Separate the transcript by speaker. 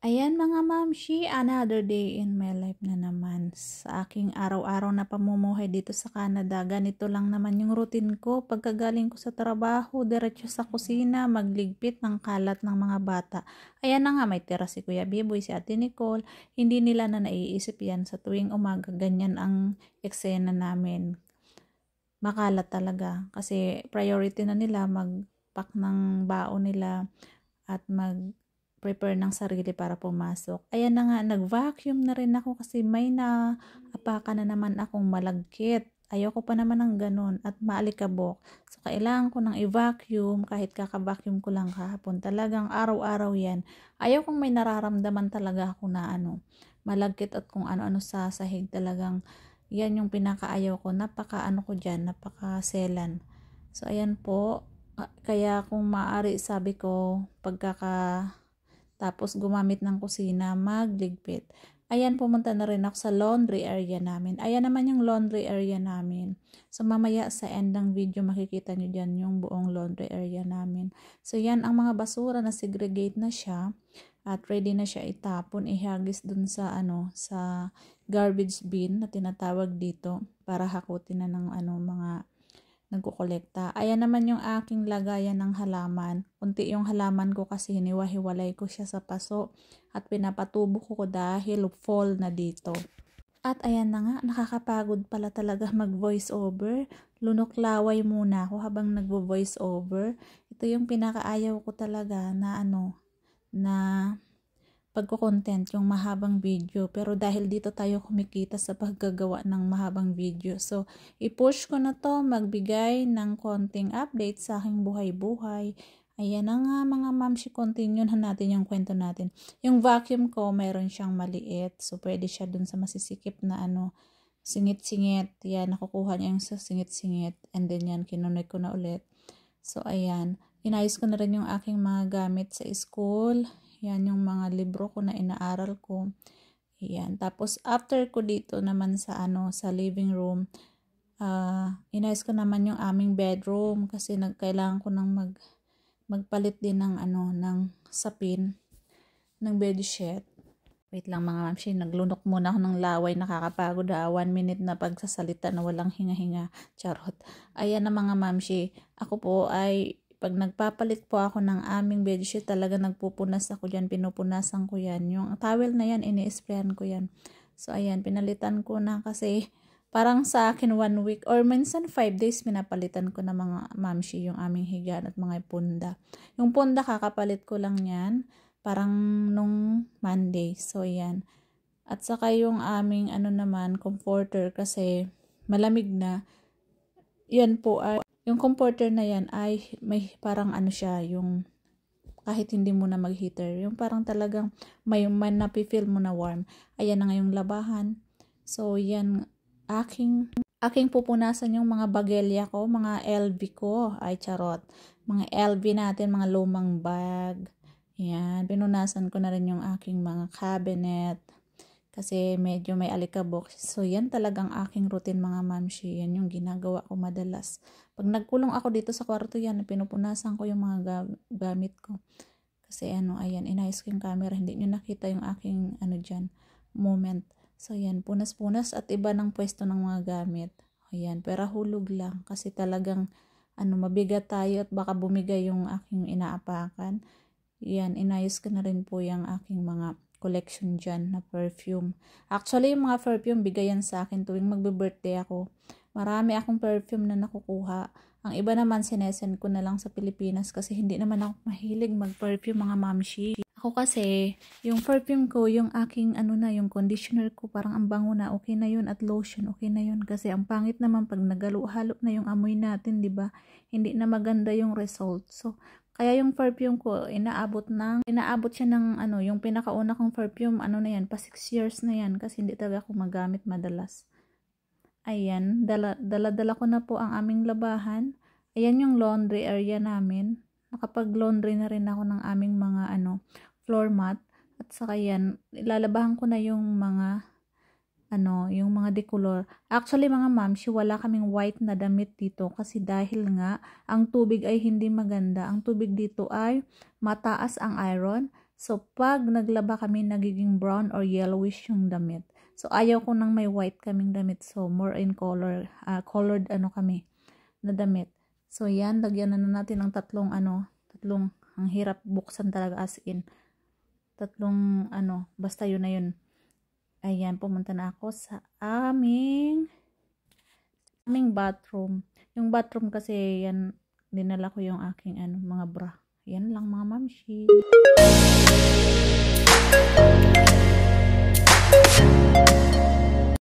Speaker 1: Ayan mga mamshi, another day in my life na naman. Sa aking araw-araw na pamumuhay dito sa Canada, ganito lang naman yung routine ko. Pagkagaling ko sa trabaho, diretso sa kusina, magligpit ng kalat ng mga bata. Ayan na nga, may tira si Kuya Biboy, si Ate Nicole. Hindi nila na naiisip yan sa tuwing umaga. Ganyan ang eksena namin. Makalat talaga. Kasi priority na nila magpak ng baon nila at mag prepare ng sarili para pumasok. Ayan na nga, nag-vacuum na rin ako kasi may na apakan na naman akong malagkit. Ayoko pa naman ng ganun at maalikabok. So, kailangan ko nang i-vacuum kahit kaka-vacuum ko lang kahapon. Talagang araw-araw yan. Ayaw kong may nararamdaman talaga ako na ano, malagkit at kung ano-ano sa sahig. Talagang yan yung pinakaayaw ko. Napaka ano ko dyan, napaka selan. So, ayan po. Ah, kaya kung maaari, sabi ko, pagkaka tapos gumamit ng kusina, magligpit. Ayan, pumunta na rin ako sa laundry area namin. Ayan naman yung laundry area namin. So, mamaya sa end ng video, makikita nyo dyan yung buong laundry area namin. So, yan ang mga basura na segregate na siya. At ready na siya itapon, ihagis dun sa, ano, sa garbage bin na tinatawag dito para hakutin na ng ano, mga nagkukolekta. Ayan naman yung aking lagayan ng halaman. Kunti yung halaman ko kasi hiniwa ko siya sa paso at pinapatubo ko, dahil fall na dito. At ayan na nga, nakakapagod pala talaga mag-voice over. Lunok laway muna ako habang nagvo-voice over. Ito yung pinakaayaw ko talaga na ano, na pagko-content yung mahabang video pero dahil dito tayo kumikita sa paggagawa ng mahabang video so i-push ko na to magbigay ng konting update sa aking buhay-buhay ayan na nga mga ma'am si continue na natin yung kwento natin yung vacuum ko meron siyang maliit so pwede siya dun sa masisikip na ano singit-singit yan nakukuha niya yung sa singit-singit and then yan kinunod ko na ulit so ayan inayos ko na rin yung aking mga gamit sa school yan yung mga libro ko na inaaral ko. Yan. Tapos after ko dito naman sa ano sa living room, uh, inayos ko naman yung aming bedroom kasi nagkailangan ko nang mag magpalit din ng ano ng sapin ng bedsheet. Wait lang mga mamshi, naglunok muna ako ng laway, nakakapagod ah, one minute na pagsasalita na walang hinga-hinga, charot. Ayan na mga mamshi, ako po ay pag nagpapalit po ako ng aming bedsheet, talaga nagpupunas ako dyan, pinupunasan ko yan. Yung towel na yan, ini-sprayan ko yan. So, ayan, pinalitan ko na kasi parang sa akin one week or minsan five days pinapalitan ko na mga mamshi yung aming higaan at mga punda. Yung punda kakapalit ko lang yan parang nung Monday. So, ayan. At saka yung aming ano naman, comforter kasi malamig na. Yan po ay yung comforter na yan ay may parang ano siya, yung kahit hindi mo na mag-heater. Yung parang talagang may, man na napifeel mo na warm. Ayan na ngayong labahan. So, yan aking aking pupunasan yung mga bagelya ko, mga LV ko. Ay, charot. Mga LV natin, mga lumang bag. Yan, pinunasan ko na rin yung aking mga cabinet, kasi medyo may alikabok. So, yan talagang aking routine mga mamshi. Yan yung ginagawa ko madalas. Pag nagkulong ako dito sa kwarto yan, pinupunasan ko yung mga gamit ko. Kasi ano, ayan, inayos ko yung camera. Hindi nyo nakita yung aking ano dyan, moment. So, yan, punas-punas at iba ng pwesto ng mga gamit. Ayan, pero hulog lang. Kasi talagang, ano, mabigat tayo at baka bumigay yung aking inaapakan. Yan, inayos ko na rin po yung aking mga collection dyan na perfume. Actually, yung mga perfume, bigayan sa akin tuwing magbe-birthday ako. Marami akong perfume na nakukuha. Ang iba naman, sinesen ko na lang sa Pilipinas kasi hindi naman ako mahilig mag-perfume mga mamshi. Ako kasi, yung perfume ko, yung aking ano na, yung conditioner ko, parang ang bango na, okay na yun, at lotion, okay na yun. Kasi ang pangit naman pag nagalo-halo na yung amoy natin, di ba Hindi na maganda yung result. So, kaya yung perfume ko, inaabot ng, inaabot siya ng ano, yung pinakauna kong perfume, ano na yan, pa 6 years na yan, kasi hindi talaga ako magamit madalas. Ayan, dala-dala dala ko na po ang aming labahan. Ayan yung laundry area namin. Nakapag-laundry na rin ako ng aming mga ano, floor mat. At saka yan, ilalabahan ko na yung mga ano, yung mga decolor. Actually mga ma'ams, wala kaming white na damit dito kasi dahil nga ang tubig ay hindi maganda. Ang tubig dito ay mataas ang iron. So pag naglaba kami nagiging brown or yellowish yung damit. So ayaw ko nang may white kaming damit. So more in color, uh, colored ano kami na damit. So yan, lagyan na natin ng tatlong ano, tatlong ang hirap buksan talaga as in. Tatlong ano, basta yun na yun ayan, pumunta na ako sa aming aming bathroom. Yung bathroom kasi, yan, dinala ko yung aking ano, mga bra. Yan lang mga mamshi. Thank you.